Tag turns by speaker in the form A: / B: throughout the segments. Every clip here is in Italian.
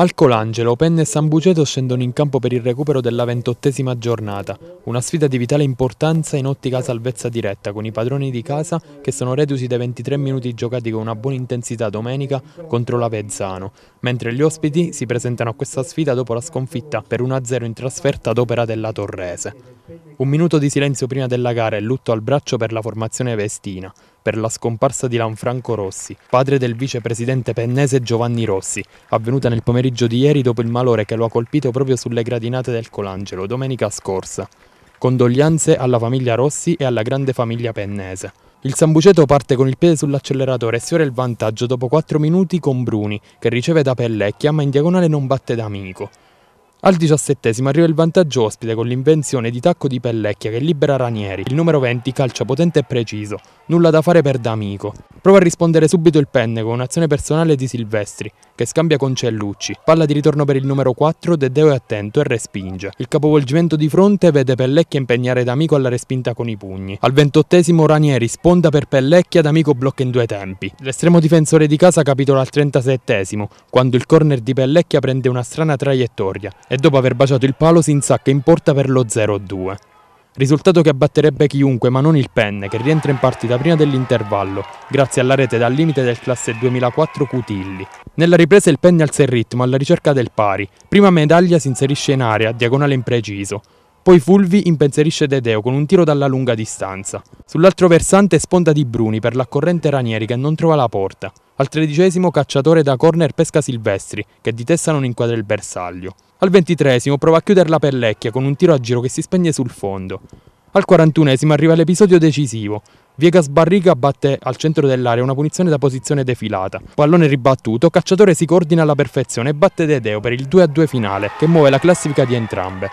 A: Al
B: Colangelo, Penne e Sambuceto scendono in campo per il recupero della ventottesima giornata, una sfida di vitale importanza in ottica salvezza diretta con i padroni di casa che sono reduci dai 23 minuti giocati con una buona intensità domenica contro l'Avezzano, mentre gli ospiti si presentano a questa sfida dopo la sconfitta per 1-0 in trasferta ad opera della Torrese. Un minuto di silenzio prima della gara e lutto al braccio per la formazione vestina, per la scomparsa di Lanfranco Rossi, padre del vicepresidente pennese Giovanni Rossi, avvenuta nel pomeriggio di ieri dopo il malore che lo ha colpito proprio sulle gradinate del Colangelo domenica scorsa. Condoglianze alla famiglia Rossi e alla grande famiglia pennese. Il Sambuceto parte con il piede sull'acceleratore e sfiora il vantaggio dopo 4 minuti con Bruni, che riceve da Pellè, chiama in diagonale non batte da amico. Al diciassettesimo arriva il vantaggio ospite con l'invenzione di tacco di Pellecchia che libera Ranieri. Il numero 20 calcia potente e preciso. Nulla da fare per D'Amico. Prova a rispondere subito il penne con un'azione personale di Silvestri, che scambia con Cellucci. Palla di ritorno per il numero 4, Dedeo è attento e respinge. Il capovolgimento di fronte vede Pellecchia impegnare D'Amico alla respinta con i pugni. Al ventottesimo Ranieri sponda per Pellecchia, D'Amico blocca in due tempi. L'estremo difensore di casa capitola al trentasettesimo, quando il corner di Pellecchia prende una strana traiettoria e dopo aver baciato il palo si insacca in porta per lo 0-2. Risultato che abbatterebbe chiunque, ma non il Penne, che rientra in partita prima dell'intervallo, grazie alla rete dal limite del classe 2004 Cutilli. Nella ripresa il Penne alza il ritmo alla ricerca del pari. Prima Medaglia si inserisce in area, diagonale impreciso. Poi Fulvi impenserisce Dedeo con un tiro dalla lunga distanza. Sull'altro versante sponda di Bruni per l'accorrente Ranieri che non trova la porta. Al tredicesimo cacciatore da corner pesca Silvestri, che di testa non inquadra il bersaglio. Al ventitresimo prova a chiudere la pellecchia con un tiro a giro che si spegne sul fondo. Al quarantunesimo arriva l'episodio decisivo. Viega sbarrica batte al centro dell'area una punizione da posizione defilata. Pallone ribattuto, Cacciatore si coordina alla perfezione e batte Dedeo per il 2-2 finale, che muove la classifica di entrambe.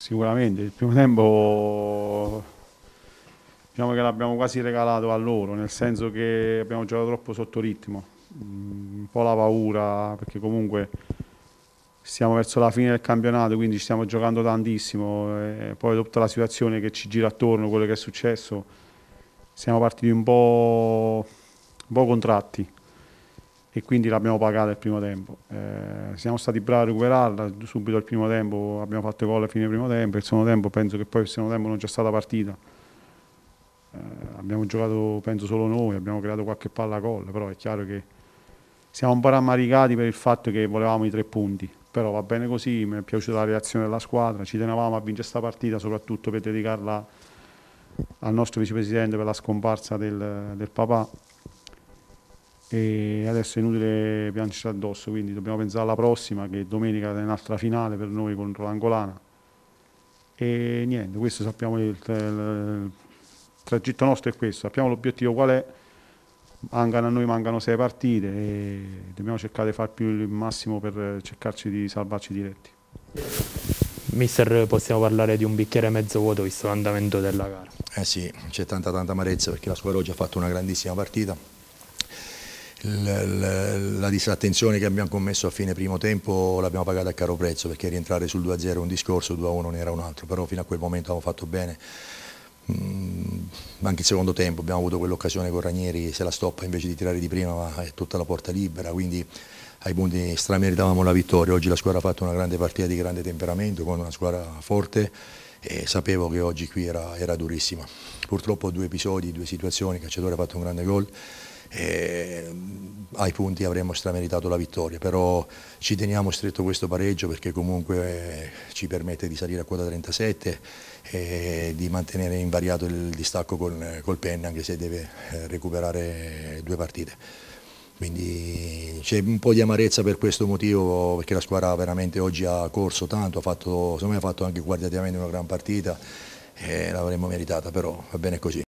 C: Sicuramente il primo tempo diciamo che l'abbiamo quasi regalato a loro, nel senso che abbiamo giocato troppo sotto ritmo, mm, un po' la paura, perché comunque siamo verso la fine del campionato, quindi ci stiamo giocando tantissimo, e poi tutta la situazione che ci gira attorno, quello che è successo, siamo partiti un po', un po contratti e quindi l'abbiamo pagata il primo tempo. Eh, siamo stati bravi a recuperarla subito al primo tempo, abbiamo fatto gol a fine primo tempo, il secondo tempo penso che poi il secondo tempo non c'è stata partita eh, abbiamo giocato penso solo noi, abbiamo creato qualche palla gol, però è chiaro che siamo un po' rammaricati per il fatto che volevamo i tre punti, però va bene così, mi è piaciuta la reazione della squadra, ci tenevamo a vincere questa partita soprattutto per dedicarla al nostro vicepresidente per la scomparsa del, del papà e adesso è inutile piangere addosso, quindi dobbiamo pensare alla prossima che domenica è un'altra finale per noi contro l'Angolana e niente, questo sappiamo il, il, tragitto nostro è questo, sappiamo l'obiettivo qual è, mancano a noi mancano sei partite e dobbiamo cercare di fare più il massimo per cercarci di salvarci diretti.
B: Mister, possiamo parlare di
C: un bicchiere
A: mezzo vuoto visto l'andamento della gara? Eh sì, c'è tanta tanta amarezza perché la squadra oggi ha fatto una grandissima partita. La, la, la disattenzione che abbiamo commesso a fine primo tempo l'abbiamo pagata a caro prezzo perché rientrare sul 2-0 un discorso, 2-1 ne era un altro, però fino a quel momento abbiamo fatto bene Mm, anche il secondo tempo abbiamo avuto quell'occasione con Ranieri, se la stoppa invece di tirare di prima è tutta la porta libera, quindi ai punti strameritavamo la vittoria. Oggi la squadra ha fatto una grande partita di grande temperamento, con una squadra forte e sapevo che oggi qui era, era durissima. Purtroppo due episodi, due situazioni, il calciatore ha fatto un grande gol, e ai punti avremmo strameritato la vittoria, però ci teniamo stretto questo pareggio perché comunque eh, ci permette di salire a quota 37 e di mantenere invariato il distacco col, col Penna anche se deve eh, recuperare due partite quindi c'è un po' di amarezza per questo motivo perché la squadra veramente oggi ha corso tanto, ha fatto, secondo me ha fatto anche guardiativamente una gran partita e l'avremmo meritata, però va bene così.